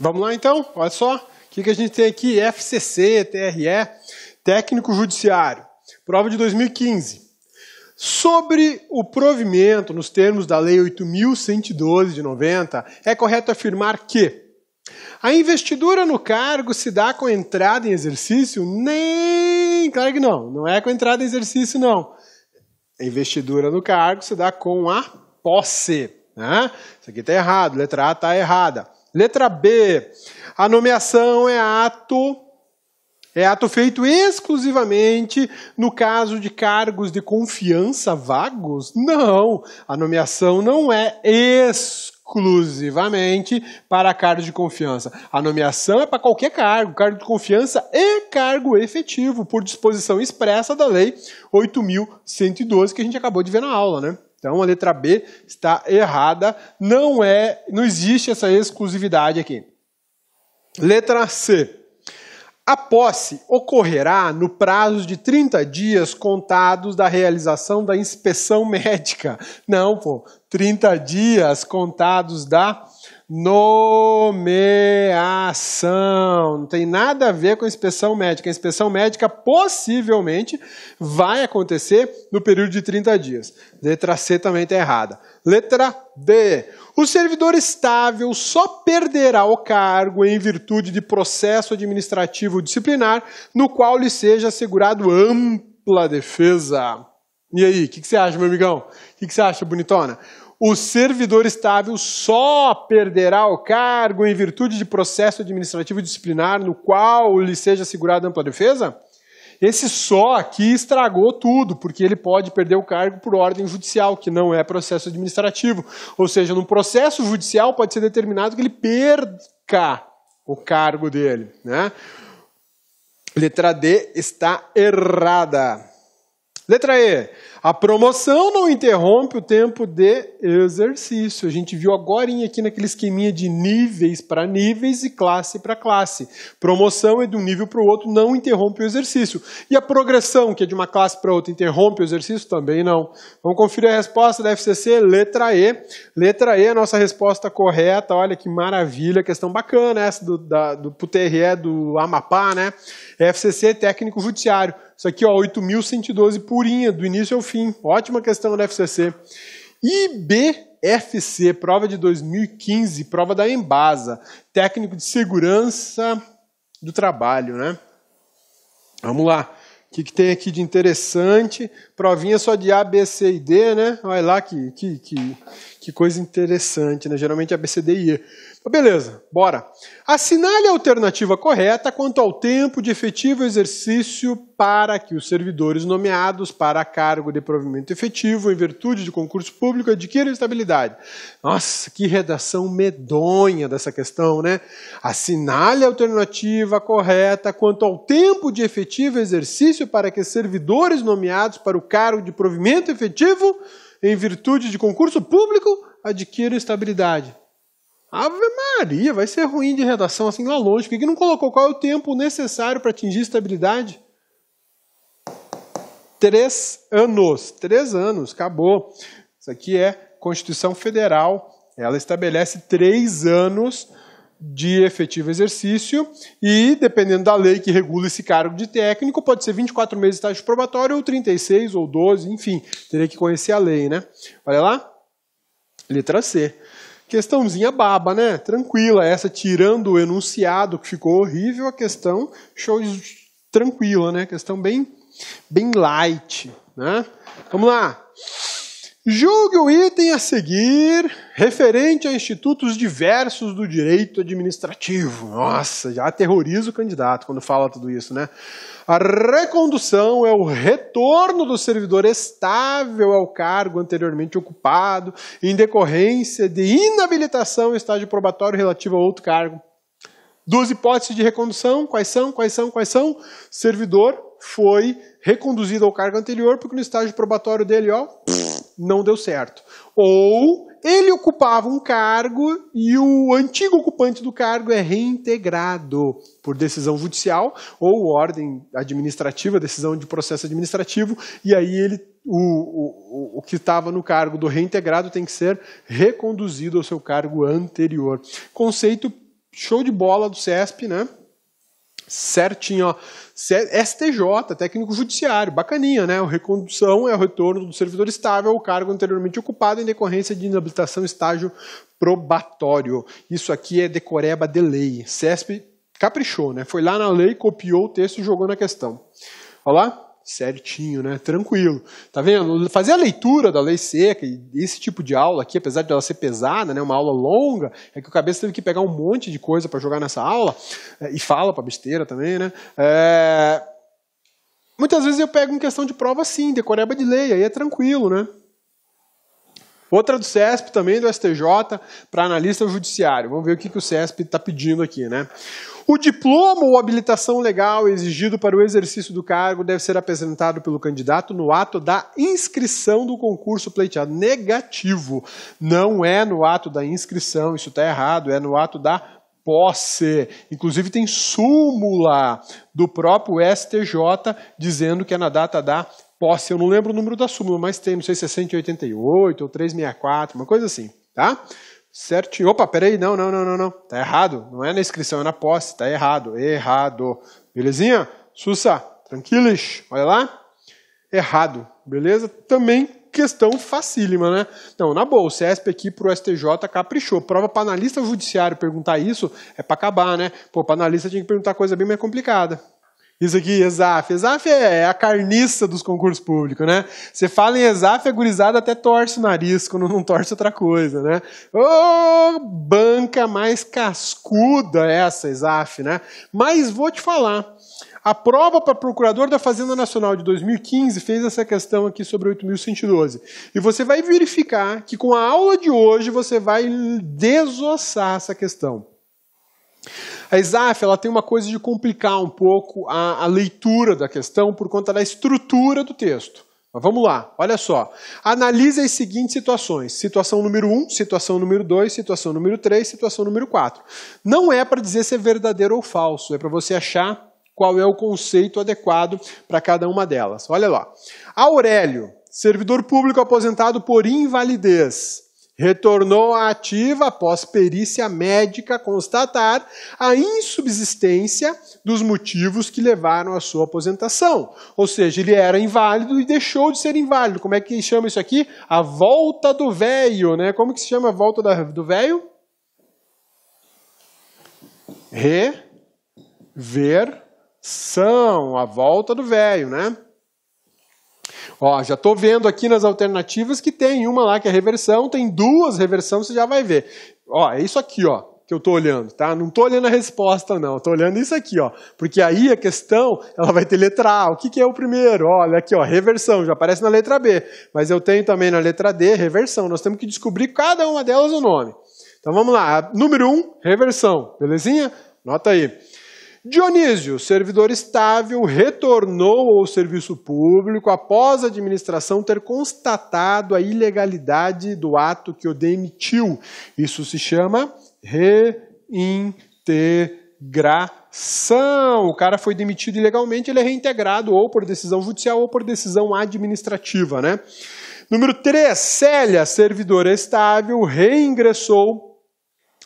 Vamos lá então, olha só. O que, que a gente tem aqui? FCC, TRE, Técnico Judiciário, prova de 2015. Sobre o provimento, nos termos da Lei 8.112 de 90, é correto afirmar que a investidura no cargo se dá com entrada em exercício? Nem. Claro que não, não é com entrada em exercício, não. A investidura no cargo se dá com a posse. Né? Isso aqui está errado, letra A está errada. Letra B. A nomeação é ato é ato feito exclusivamente no caso de cargos de confiança vagos? Não, a nomeação não é exclusivamente para cargos de confiança. A nomeação é para qualquer cargo, cargo de confiança e cargo efetivo, por disposição expressa da Lei 8.112, que a gente acabou de ver na aula, né? Então a letra B está errada, não é, não existe essa exclusividade aqui. Letra C. A posse ocorrerá no prazo de 30 dias contados da realização da inspeção médica. Não, pô, 30 dias contados da nomeação. Não tem nada a ver com a inspeção médica. A inspeção médica possivelmente vai acontecer no período de 30 dias. Letra C também está errada. Letra D. O servidor estável só perderá o cargo em virtude de processo administrativo disciplinar no qual lhe seja assegurado ampla defesa. E aí, o que, que, você acha, meu amigão? O que, que você acha, bonitona? o servidor estável só perderá o cargo em virtude de processo administrativo disciplinar no qual lhe seja assegurada ampla defesa? Esse só aqui estragou tudo, porque ele pode perder o cargo por ordem judicial, que não é processo administrativo. Ou seja, num processo judicial pode ser determinado que ele perca o cargo dele. Né? Letra D está errada. Letra E. A promoção não interrompe o tempo de exercício. A gente viu agora aqui naquele esqueminha de níveis para níveis e classe para classe. Promoção é de um nível para o outro, não interrompe o exercício. E a progressão, que é de uma classe para outra, interrompe o exercício? Também não. Vamos conferir a resposta da FCC, letra E. Letra E é a nossa resposta correta. Olha que maravilha, questão bacana essa do, da, do PUTRE do Amapá, né? FCC, técnico judiciário. Isso aqui, ó, 8.112 purinha, do início ao fim. Ótima questão da FCC. IBFC, prova de 2015, prova da Embasa, técnico de segurança do trabalho, né? Vamos lá. O que, que tem aqui de interessante? Provinha só de A, B, C e D, né? Olha lá que, que, que, que coisa interessante, né? Geralmente é ABCDIE. Mas beleza, bora. Assinale a alternativa correta quanto ao tempo de efetivo exercício para que os servidores nomeados para cargo de provimento efetivo em virtude de concurso público adquiram estabilidade. Nossa, que redação medonha dessa questão, né? Assinale a alternativa correta quanto ao tempo de efetivo exercício para que servidores nomeados para o cargo de provimento efetivo em virtude de concurso público, adquiro estabilidade. Ave Maria, vai ser ruim de redação assim lá longe. Por que não colocou qual é o tempo necessário para atingir estabilidade? Três anos. Três anos, acabou. Isso aqui é Constituição Federal. Ela estabelece três anos de efetivo exercício e, dependendo da lei que regula esse cargo de técnico, pode ser 24 meses de estágio probatório ou 36 ou 12, enfim, teria que conhecer a lei, né? Olha lá. Letra C. Questãozinha baba, né? Tranquila, essa tirando o enunciado que ficou horrível, a questão show de... tranquila, né? Questão bem bem light, né? Vamos lá. Julgue o item a seguir referente a institutos diversos do direito administrativo. Nossa, já aterroriza o candidato quando fala tudo isso, né? A recondução é o retorno do servidor estável ao cargo anteriormente ocupado em decorrência de inabilitação em estágio probatório relativo a outro cargo. Duas hipóteses de recondução, quais são? Quais são? Quais são? Servidor foi reconduzido ao cargo anterior porque no estágio probatório dele, ó, não deu certo. Ou ele ocupava um cargo e o antigo ocupante do cargo é reintegrado por decisão judicial ou ordem administrativa, decisão de processo administrativo, e aí ele o, o, o que estava no cargo do reintegrado tem que ser reconduzido ao seu cargo anterior. Conceito show de bola do CESP, né? certinho, ó. STJ, técnico judiciário, bacaninha, né? A recondução é o retorno do servidor estável ao cargo anteriormente ocupado em decorrência de inabilitação estágio probatório. Isso aqui é decoreba de lei. CESP caprichou, né? Foi lá na lei, copiou o texto e jogou na questão. Olha lá certinho, né? Tranquilo. Tá vendo? Fazer a leitura da lei seca e esse tipo de aula aqui, apesar de ela ser pesada, né, uma aula longa, é que o cabeça teve que pegar um monte de coisa para jogar nessa aula é, e fala para besteira também, né? É... Muitas vezes eu pego em questão de prova sim, decoreba de lei, aí é tranquilo, né? Outra do CESP também do STJ para analista judiciário. Vamos ver o que, que o CESP está pedindo aqui, né? O diploma ou habilitação legal exigido para o exercício do cargo deve ser apresentado pelo candidato no ato da inscrição do concurso pleiteado. Negativo. Não é no ato da inscrição, isso está errado, é no ato da posse. Inclusive tem súmula do próprio STJ dizendo que é na data da posse. Eu não lembro o número da súmula, mas tem, não sei se é 188 ou 364, uma coisa assim, tá? certinho. Opa, peraí, não, não, não, não, não. Tá errado. Não é na inscrição, é na posse. Tá errado, errado. Belezinha? Sussa, tranquilos. Olha lá. Errado, beleza? Também questão facílima, né? Não, na boa, o CESP aqui pro STJ caprichou. Prova para analista judiciário perguntar isso é para acabar, né? Pô, para analista tinha que perguntar coisa bem mais complicada. Isso aqui, ESAF. ESAF é, é a carniça dos concursos públicos, né? Você fala em ESAF, a gurizada até torce o nariz quando não torce outra coisa, né? Ô, oh, banca mais cascuda é essa, ESAF, né? Mas vou te falar. A prova para procurador da Fazenda Nacional de 2015 fez essa questão aqui sobre 8.112. E você vai verificar que com a aula de hoje você vai desossar essa questão. A ISAF ela tem uma coisa de complicar um pouco a, a leitura da questão por conta da estrutura do texto. Mas vamos lá, olha só. Analise as seguintes situações: situação número 1, situação número 2, situação número 3, situação número 4. Não é para dizer se é verdadeiro ou falso, é para você achar qual é o conceito adequado para cada uma delas. Olha lá. Aurélio, servidor público aposentado por invalidez retornou à ativa após perícia médica constatar a insubsistência dos motivos que levaram à sua aposentação. Ou seja, ele era inválido e deixou de ser inválido. Como é que chama isso aqui? A volta do véio, né? Como que se chama a volta do véio? Reversão, a volta do véio, né? Ó, já estou vendo aqui nas alternativas que tem uma lá que é reversão, tem duas reversões, você já vai ver. Ó, é isso aqui, ó, que eu estou olhando, tá? Não estou olhando a resposta, não. Estou olhando isso aqui, ó. Porque aí a questão, ela vai ter letra A. O que, que é o primeiro? Olha aqui, ó, reversão. Já aparece na letra B. Mas eu tenho também na letra D, reversão. Nós temos que descobrir cada uma delas o nome. Então vamos lá. Número 1, um, reversão. Belezinha? Nota aí. Dionísio, servidor estável, retornou ao serviço público após a administração ter constatado a ilegalidade do ato que o demitiu. Isso se chama reintegração. O cara foi demitido ilegalmente, ele é reintegrado ou por decisão judicial ou por decisão administrativa, né? Número 3, Célia, servidora estável, reingressou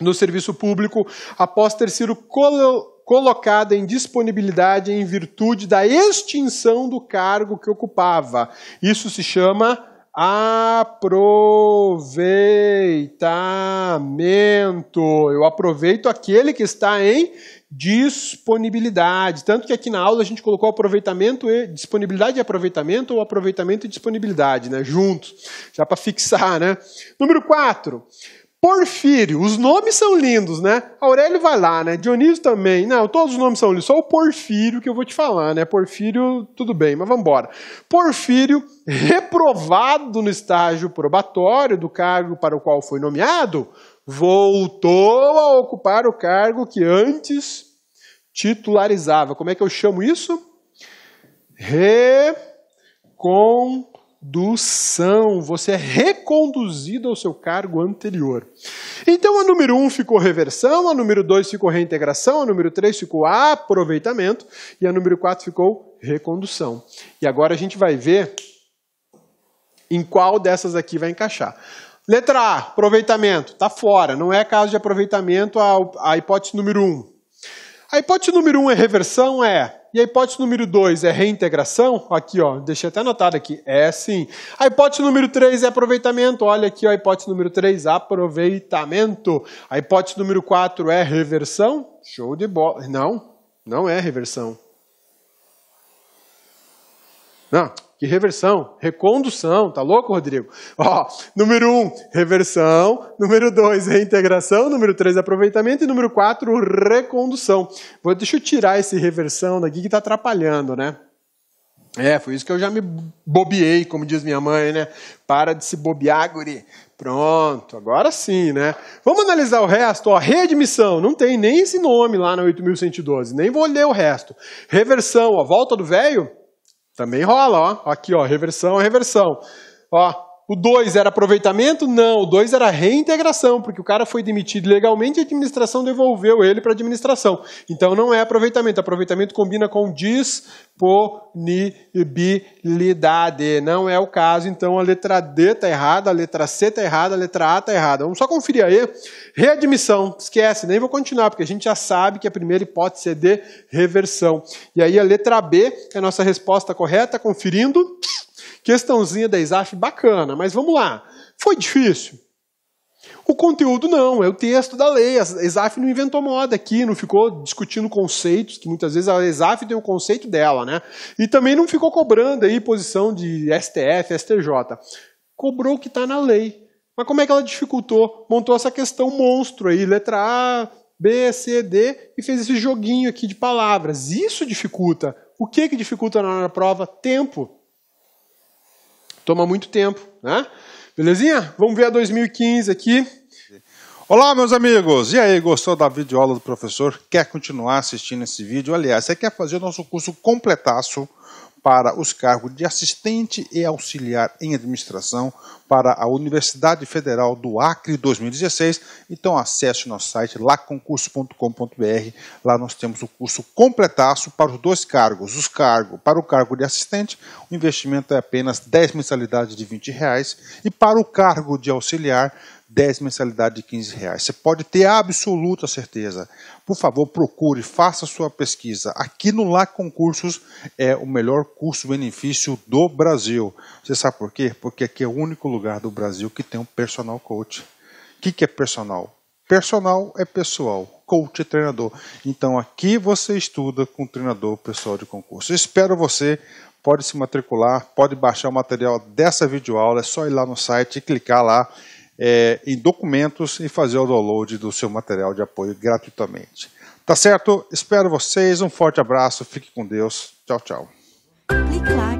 no serviço público após ter sido colo colocada em disponibilidade em virtude da extinção do cargo que ocupava. Isso se chama aproveitamento. Eu aproveito aquele que está em disponibilidade. Tanto que aqui na aula a gente colocou aproveitamento e disponibilidade e aproveitamento ou aproveitamento e disponibilidade, né, juntos, já para fixar, né? Número 4. Porfírio, os nomes são lindos, né? Aurélio vai lá, né? Dionísio também. Não, todos os nomes são lindos. Só o Porfírio que eu vou te falar, né? Porfírio, tudo bem, mas vamos embora. Porfírio, reprovado no estágio probatório do cargo para o qual foi nomeado, voltou a ocupar o cargo que antes titularizava. Como é que eu chamo isso? Recon condução. Você é reconduzido ao seu cargo anterior. Então, a número 1 um ficou reversão, a número 2 ficou reintegração, a número 3 ficou aproveitamento e a número 4 ficou recondução. E agora a gente vai ver em qual dessas aqui vai encaixar. Letra A, aproveitamento, está fora, não é caso de aproveitamento a, a hipótese número 1. Um. A hipótese número 1 um é reversão, é e a hipótese número 2 é reintegração. Aqui, ó, deixei até anotado aqui. É sim. A hipótese número 3 é aproveitamento. Olha aqui, ó, a hipótese número 3, aproveitamento. A hipótese número 4 é reversão. Show de bola. Não, não é reversão. Não, que reversão? Recondução. Tá louco, Rodrigo? Ó, número um, reversão. Número dois, reintegração. Número três, aproveitamento. E número quatro, recondução. Vou, deixa eu tirar esse reversão daqui que tá atrapalhando, né? É, foi isso que eu já me bobiei, como diz minha mãe, né? Para de se bobear, guri. Pronto, agora sim, né? Vamos analisar o resto. Ó, readmissão, não tem nem esse nome lá na 8.112, nem vou ler o resto. Reversão, ó, volta do velho, também rola, ó. Aqui, ó, reversão, reversão. Ó, o 2 era aproveitamento? Não, o 2 era reintegração, porque o cara foi demitido legalmente e a administração devolveu ele para a administração. Então não é aproveitamento. Aproveitamento combina com disponibilidade. Não é o caso, então a letra D está errada, a letra C está errada, a letra A está errada. Vamos só conferir aí. Readmissão, esquece, nem vou continuar, porque a gente já sabe que a primeira hipótese é de reversão. E aí a letra B é a nossa resposta correta, conferindo. Questãozinha da Isaf bacana, mas vamos lá. Foi difícil? O conteúdo não, é o texto da lei. A ESAF não inventou moda aqui, não ficou discutindo conceitos, que muitas vezes a ESAF tem o conceito dela, né? E também não ficou cobrando aí posição de STF, STJ. Cobrou o que está na lei. Mas como é que ela dificultou? Montou essa questão monstro aí, letra A, B, C, D, e fez esse joguinho aqui de palavras. Isso dificulta. O que, que dificulta na prova? Tempo. Toma muito tempo, né? Belezinha? Vamos ver a 2015 aqui. Olá, meus amigos! E aí, gostou da videoaula do professor? Quer continuar assistindo esse vídeo? Aliás, você quer fazer o nosso curso completaço para os cargos de assistente e auxiliar em administração para a Universidade Federal do Acre 2016. Então acesse o nosso site laconcurso.com.br. Lá nós temos o curso completaço para os dois cargos. Os cargos para o cargo de assistente, o investimento é apenas 10 mensalidades de 20 reais e para o cargo de auxiliar 10 mensalidade de 15 reais. Você pode ter absoluta certeza. Por favor, procure, faça sua pesquisa. Aqui no LAC Concursos é o melhor curso-benefício do Brasil. Você sabe por quê? Porque aqui é o único lugar do Brasil que tem um personal coach. O que, que é personal? Personal é pessoal, coach é treinador. Então aqui você estuda com treinador pessoal de concurso. espero você pode se matricular, pode baixar o material dessa videoaula, é só ir lá no site e clicar lá é, em documentos e fazer o download do seu material de apoio gratuitamente. Tá certo? Espero vocês. Um forte abraço. Fique com Deus. Tchau, tchau.